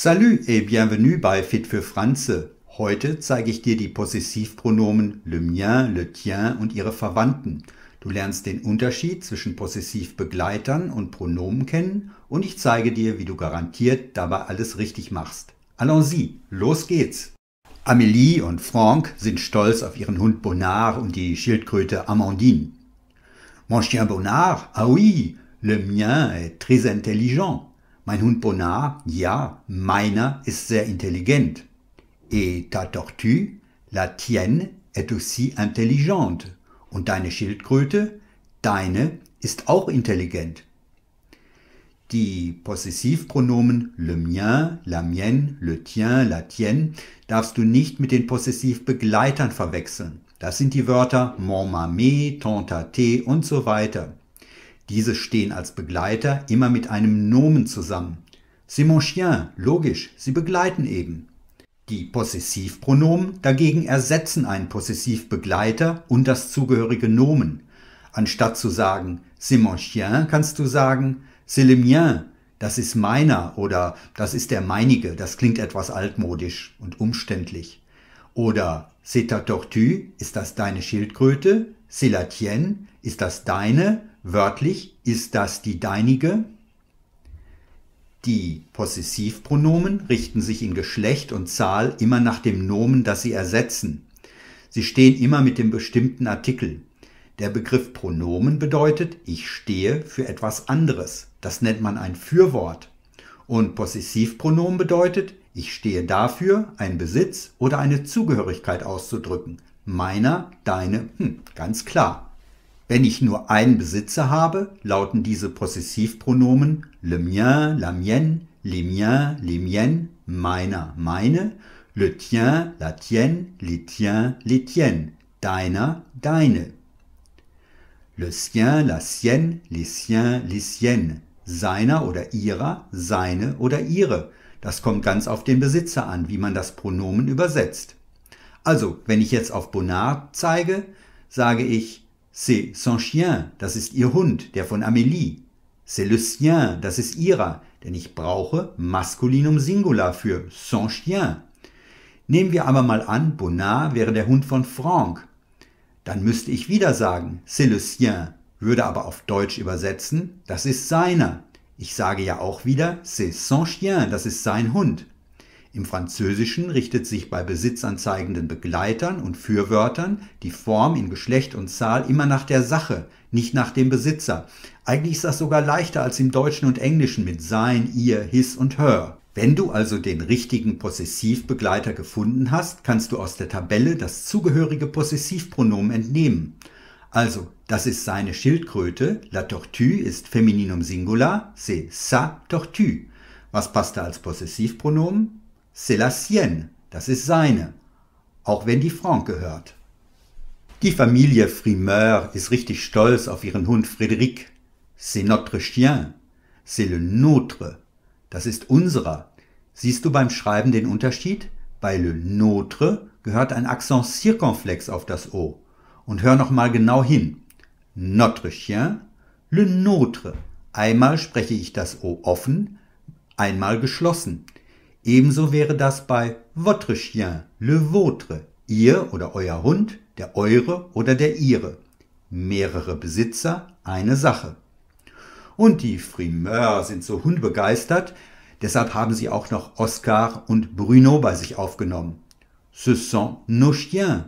Salut et bienvenue bei Fit für Franze. Heute zeige ich dir die Possessivpronomen le mien, le tien und ihre Verwandten. Du lernst den Unterschied zwischen Possessivbegleitern und Pronomen kennen und ich zeige dir, wie du garantiert dabei alles richtig machst. Allons-y, los geht's! Amélie und Franck sind stolz auf ihren Hund Bonnard und die Schildkröte Amandine. Mon chien Bonnard, ah oui, le mien est très intelligent. Mein Hund Bonard, ja, meiner ist sehr intelligent. Et ta tortue, la tienne, est aussi intelligente. Und deine Schildkröte, deine, ist auch intelligent. Die Possessivpronomen le mien, la mienne, le tien, la tienne darfst du nicht mit den Possessivbegleitern verwechseln. Das sind die Wörter mon mamé, ton tate und so weiter. Diese stehen als Begleiter immer mit einem Nomen zusammen. C'est mon chien, logisch, sie begleiten eben. Die Possessivpronomen dagegen ersetzen einen Possessivbegleiter und das zugehörige Nomen. Anstatt zu sagen C'est mon chien kannst du sagen C'est le mien, das ist meiner oder das ist der meinige, das klingt etwas altmodisch und umständlich. Oder C'est ta tortue, ist das deine Schildkröte? C'est la tienne, ist das deine? Wörtlich ist das die deinige. Die Possessivpronomen richten sich in Geschlecht und Zahl immer nach dem Nomen, das sie ersetzen. Sie stehen immer mit dem bestimmten Artikel. Der Begriff Pronomen bedeutet, ich stehe für etwas anderes. Das nennt man ein Fürwort. Und Possessivpronomen bedeutet, ich stehe dafür, einen Besitz oder eine Zugehörigkeit auszudrücken. Meiner, deine, hm, ganz klar. Wenn ich nur einen Besitzer habe, lauten diese Possessivpronomen le mien, la mienne, les miens, les miennes, meiner, meine, le tien, la tienne, les tiens, les tiennes, deiner, deine. Le sien, la sienne, les siens, les siennes, seiner oder ihrer, seine oder ihre. Das kommt ganz auf den Besitzer an, wie man das Pronomen übersetzt. Also, wenn ich jetzt auf Bonnard zeige, sage ich C'est son chien, das ist ihr Hund, der von Amélie. C'est le sien, das ist ihrer, denn ich brauche Maskulinum Singular für son chien. Nehmen wir aber mal an, Bonnard wäre der Hund von Franck. Dann müsste ich wieder sagen, c'est le sien, würde aber auf Deutsch übersetzen, das ist seiner. Ich sage ja auch wieder, c'est son chien, das ist sein Hund. Im Französischen richtet sich bei besitzanzeigenden Begleitern und Fürwörtern die Form in Geschlecht und Zahl immer nach der Sache, nicht nach dem Besitzer. Eigentlich ist das sogar leichter als im Deutschen und Englischen mit sein, ihr, his und her. Wenn du also den richtigen Possessivbegleiter gefunden hast, kannst du aus der Tabelle das zugehörige Possessivpronomen entnehmen. Also, das ist seine Schildkröte, la tortue ist Femininum Singular, c'est sa tortue. Was passt da als Possessivpronomen? c'est la sienne, das ist seine, auch wenn die Franc gehört. Die Familie Frimeur ist richtig stolz auf ihren Hund Frédéric. C'est notre chien, c'est le nôtre, das ist unserer. Siehst du beim Schreiben den Unterschied? Bei le nôtre gehört ein Akzent circonflex auf das O. Und hör nochmal genau hin. Notre chien, le nôtre. Einmal spreche ich das O offen, einmal geschlossen. Ebenso wäre das bei votre chien, le vôtre, ihr oder euer Hund, der eure oder der ihre. Mehrere Besitzer, eine Sache. Und die Frimeur sind so hundbegeistert, deshalb haben sie auch noch Oscar und Bruno bei sich aufgenommen. Ce sont nos chiens,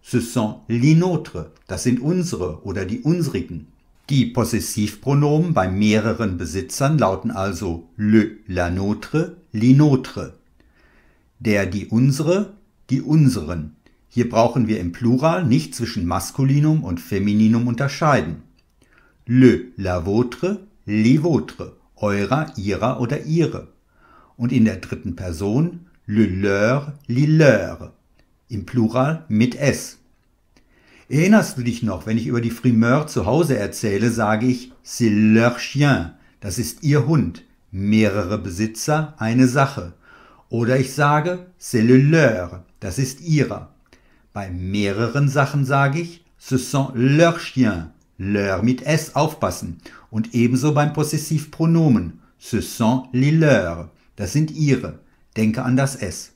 ce sont les nôtres, das sind unsere oder die unsrigen. Die Possessivpronomen bei mehreren Besitzern lauten also le la nôtre, les Der die unsere, die unseren. Hier brauchen wir im Plural nicht zwischen Maskulinum und Femininum unterscheiden. Le la vôtre, les vôtres, eurer, ihrer oder ihre. Und in der dritten Person le leur, les leurs. Im Plural mit s. Erinnerst du dich noch, wenn ich über die Frimeur zu Hause erzähle, sage ich, c'est leur chien, das ist ihr Hund, mehrere Besitzer, eine Sache. Oder ich sage, c'est le leur, das ist ihrer. Bei mehreren Sachen sage ich, ce sont leur chien, leur mit s aufpassen. Und ebenso beim Possessivpronomen, ce sont les leurs, das sind ihre. Denke an das s.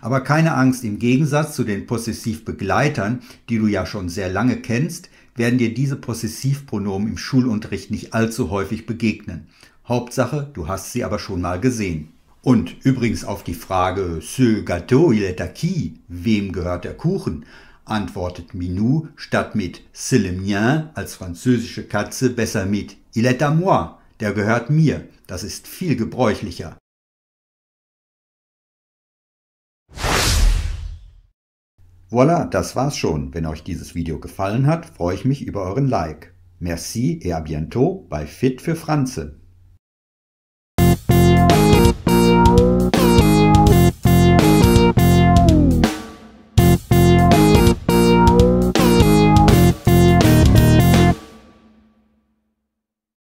Aber keine Angst, im Gegensatz zu den Possessivbegleitern, die du ja schon sehr lange kennst, werden dir diese Possessivpronomen im Schulunterricht nicht allzu häufig begegnen. Hauptsache, du hast sie aber schon mal gesehen. Und übrigens auf die Frage Ce gâteau il est à qui? Wem gehört der Kuchen? antwortet Minou statt mit C'est le mien als französische Katze besser mit Il est à moi, der gehört mir, das ist viel gebräuchlicher. Voilà, das war's schon. Wenn euch dieses Video gefallen hat, freue ich mich über euren Like. Merci et à bientôt bei Fit für Franze.